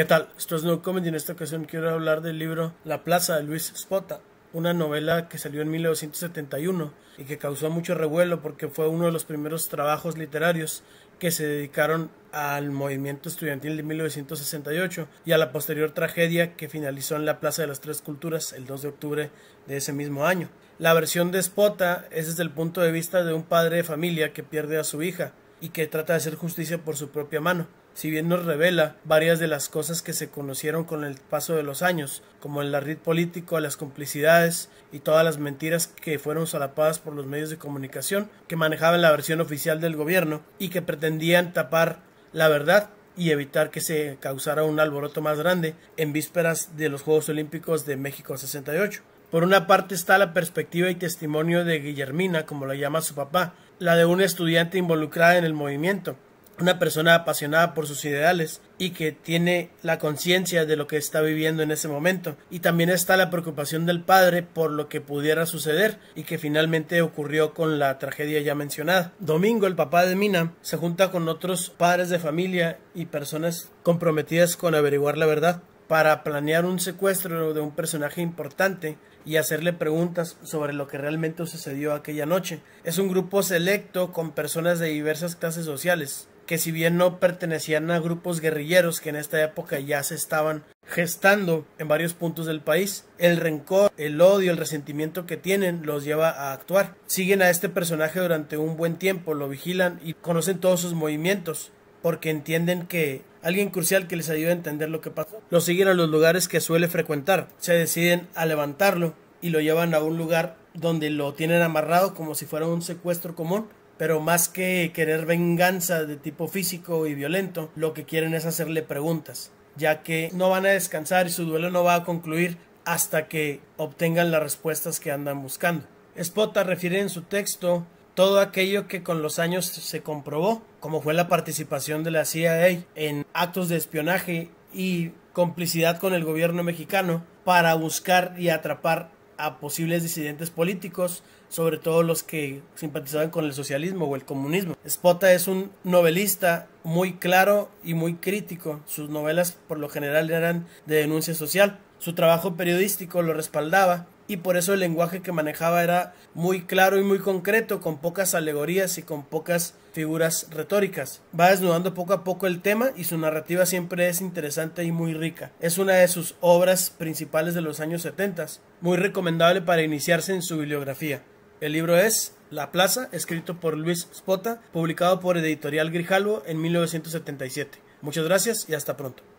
¿Qué tal? Esto es No Comedy. En esta ocasión quiero hablar del libro La Plaza de Luis Spota, una novela que salió en 1971 y que causó mucho revuelo porque fue uno de los primeros trabajos literarios que se dedicaron al movimiento estudiantil de 1968 y a la posterior tragedia que finalizó en la Plaza de las Tres Culturas el 2 de octubre de ese mismo año. La versión de Spota es desde el punto de vista de un padre de familia que pierde a su hija y que trata de hacer justicia por su propia mano si bien nos revela varias de las cosas que se conocieron con el paso de los años, como el red político, las complicidades y todas las mentiras que fueron solapadas por los medios de comunicación que manejaban la versión oficial del gobierno y que pretendían tapar la verdad y evitar que se causara un alboroto más grande en vísperas de los Juegos Olímpicos de México 68. Por una parte está la perspectiva y testimonio de Guillermina, como la llama su papá, la de una estudiante involucrada en el movimiento, una persona apasionada por sus ideales y que tiene la conciencia de lo que está viviendo en ese momento. Y también está la preocupación del padre por lo que pudiera suceder y que finalmente ocurrió con la tragedia ya mencionada. Domingo, el papá de Mina, se junta con otros padres de familia y personas comprometidas con averiguar la verdad para planear un secuestro de un personaje importante y hacerle preguntas sobre lo que realmente sucedió aquella noche. Es un grupo selecto con personas de diversas clases sociales, que si bien no pertenecían a grupos guerrilleros que en esta época ya se estaban gestando en varios puntos del país, el rencor, el odio, el resentimiento que tienen los lleva a actuar. Siguen a este personaje durante un buen tiempo, lo vigilan y conocen todos sus movimientos, porque entienden que alguien crucial que les ayude a entender lo que pasó. Lo siguen a los lugares que suele frecuentar, se deciden a levantarlo y lo llevan a un lugar donde lo tienen amarrado como si fuera un secuestro común pero más que querer venganza de tipo físico y violento, lo que quieren es hacerle preguntas, ya que no van a descansar y su duelo no va a concluir hasta que obtengan las respuestas que andan buscando. Spota refiere en su texto todo aquello que con los años se comprobó, como fue la participación de la CIA en actos de espionaje y complicidad con el gobierno mexicano para buscar y atrapar a posibles disidentes políticos, sobre todo los que simpatizaban con el socialismo o el comunismo. Spota es un novelista muy claro y muy crítico. Sus novelas por lo general eran de denuncia social. Su trabajo periodístico lo respaldaba y por eso el lenguaje que manejaba era muy claro y muy concreto, con pocas alegorías y con pocas figuras retóricas. Va desnudando poco a poco el tema y su narrativa siempre es interesante y muy rica. Es una de sus obras principales de los años 70, muy recomendable para iniciarse en su bibliografía. El libro es La Plaza, escrito por Luis Spota, publicado por Editorial Grijalvo en 1977. Muchas gracias y hasta pronto.